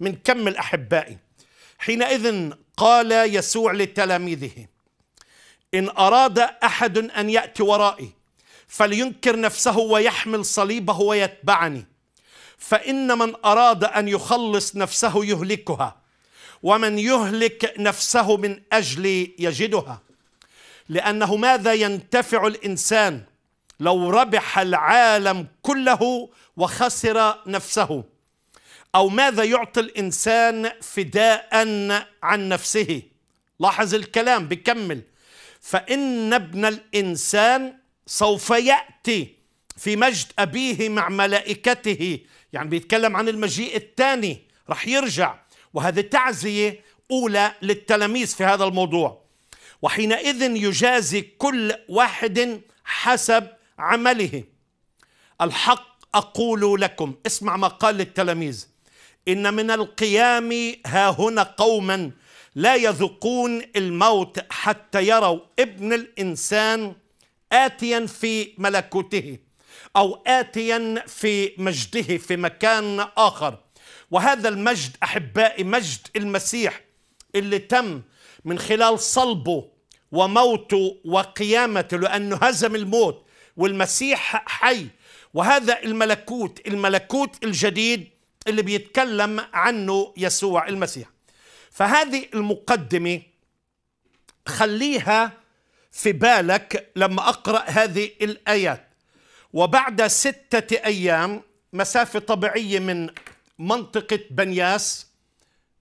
من كم الأحباء حينئذ قال يسوع لتلاميذه إن أراد أحد أن يأتي ورائي فلينكر نفسه ويحمل صليبه ويتبعني فإن من أراد أن يخلص نفسه يهلكها ومن يهلك نفسه من أجلي يجدها لأنه ماذا ينتفع الإنسان لو ربح العالم كله وخسر نفسه أو ماذا يعطي الإنسان فداء عن نفسه لاحظ الكلام بيكمل فإن ابن الإنسان سوف يأتي في مجد أبيه مع ملائكته يعني بيتكلم عن المجيء الثاني رح يرجع وهذه تعزية أولى للتلاميذ في هذا الموضوع وحينئذ يجازي كل واحد حسب عمله الحق أقول لكم اسمع ما قال للتلاميذ إن من القيام ها هنا قوما لا يذوقون الموت حتى يروا ابن الإنسان آتيا في ملكوته أو آتيا في مجده في مكان آخر وهذا المجد أحبائي مجد المسيح اللي تم من خلال صلبه وموته وقيامته لأنه هزم الموت والمسيح حي وهذا الملكوت الملكوت الجديد اللي بيتكلم عنه يسوع المسيح فهذه المقدمة خليها في بالك لما أقرأ هذه الآيات وبعد ستة أيام مسافة طبيعية من منطقة بنياس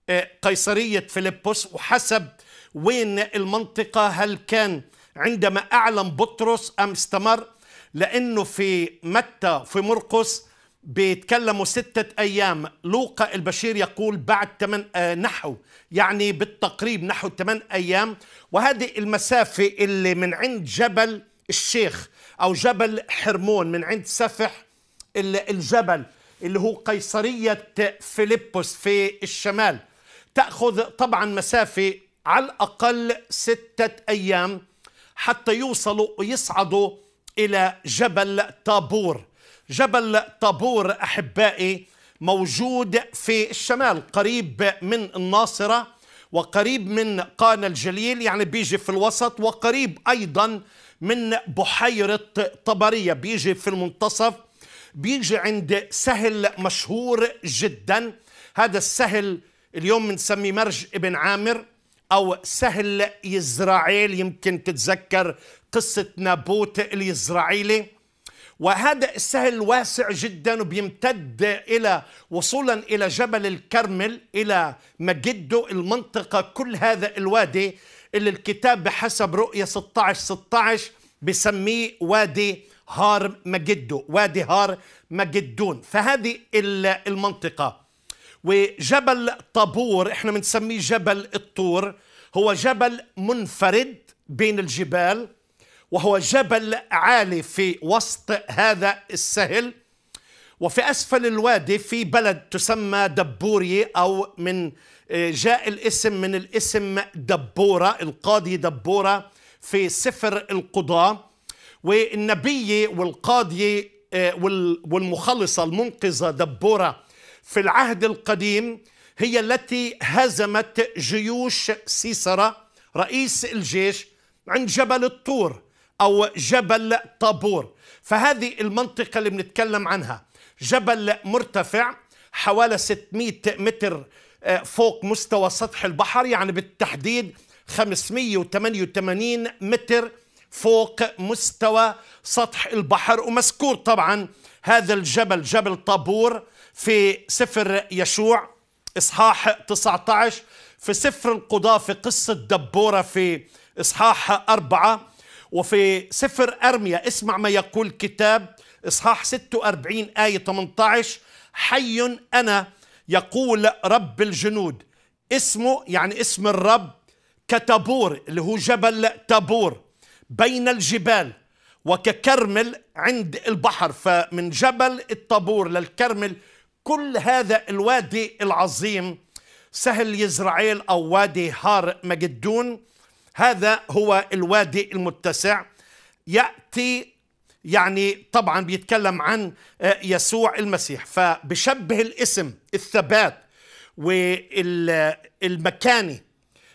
آه، قيصرية فيلبس وحسب وين المنطقة هل كان عندما أعلم بطرس أم استمر لأنه في متى في مرقس بيتكلموا ستة أيام لوقا البشير يقول بعد ثمان آه، نحو يعني بالتقريب نحو ثمان أيام وهذه المسافة اللي من عند جبل الشيخ أو جبل حرمون من عند سفح الجبل اللي هو قيصرية فيليبوس في الشمال تأخذ طبعا مسافة على الأقل ستة أيام حتى يوصلوا ويصعدوا إلى جبل طابور جبل طابور أحبائي موجود في الشمال قريب من الناصرة وقريب من قانا الجليل يعني بيجي في الوسط وقريب أيضا من بحيرة طبرية بيجي في المنتصف بيجي عند سهل مشهور جدا هذا السهل اليوم بنسميه مرج ابن عامر أو سهل يزرعيل يمكن تتذكر قصة نابوت اليزرعيلي وهذا السهل واسع جدا وبيمتد إلى وصولا إلى جبل الكرمل إلى مجدو المنطقة كل هذا الوادي اللي الكتاب بحسب رؤية 16 16 بسميه وادي هار مجدو وادي هار مجدون فهذه المنطقة وجبل طابور احنا بنسميه جبل الطور هو جبل منفرد بين الجبال وهو جبل عالي في وسط هذا السهل وفي أسفل الوادي في بلد تسمى دبوري أو من آه، جاء الاسم من الاسم دبورة القاضي دبورة في سفر القضاء والنبي والقاضي آه، والمخلصة المنقذة دبورة في العهد القديم هي التي هزمت جيوش سيسرة رئيس الجيش عند جبل الطور أو جبل طابور فهذه المنطقة اللي بنتكلم عنها جبل مرتفع حوالي 600 متر آه، فوق مستوى سطح البحر يعني بالتحديد 588 متر فوق مستوى سطح البحر ومذكور طبعا هذا الجبل جبل طابور في سفر يشوع إصحاح 19 في سفر القضاة في قصة دبورة في إصحاح أربعة وفي سفر أرميا اسمع ما يقول الكتاب إصحاح 46 آية 18 حي أنا يقول رب الجنود اسمه يعني اسم الرب كتابور اللي هو جبل تابور بين الجبال وككرمل عند البحر فمن جبل الطابور للكرمل كل هذا الوادي العظيم سهل يزرعيل أو وادي هار مجدون هذا هو الوادي المتسع يأتي يعني طبعا بيتكلم عن آه، يسوع المسيح فبشبه الاسم الثبات والمكاني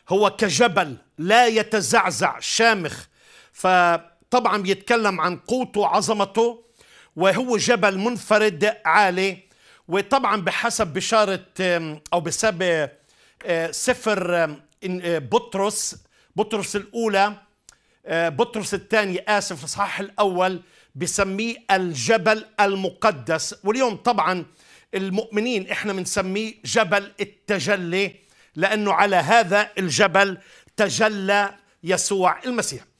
هو كجبل لا يتزعزع شامخ فطبعا بيتكلم عن قوته وعظمته وهو جبل منفرد عالي وطبعا بحسب بشارة أو بسبب آه، سفر آه، بطرس بطرس الأولى آه، بطرس الثاني آسف الإصحاح الأول بسميه الجبل المقدس واليوم طبعا المؤمنين احنا بنسميه جبل التجلي لأنه على هذا الجبل تجلى يسوع المسيح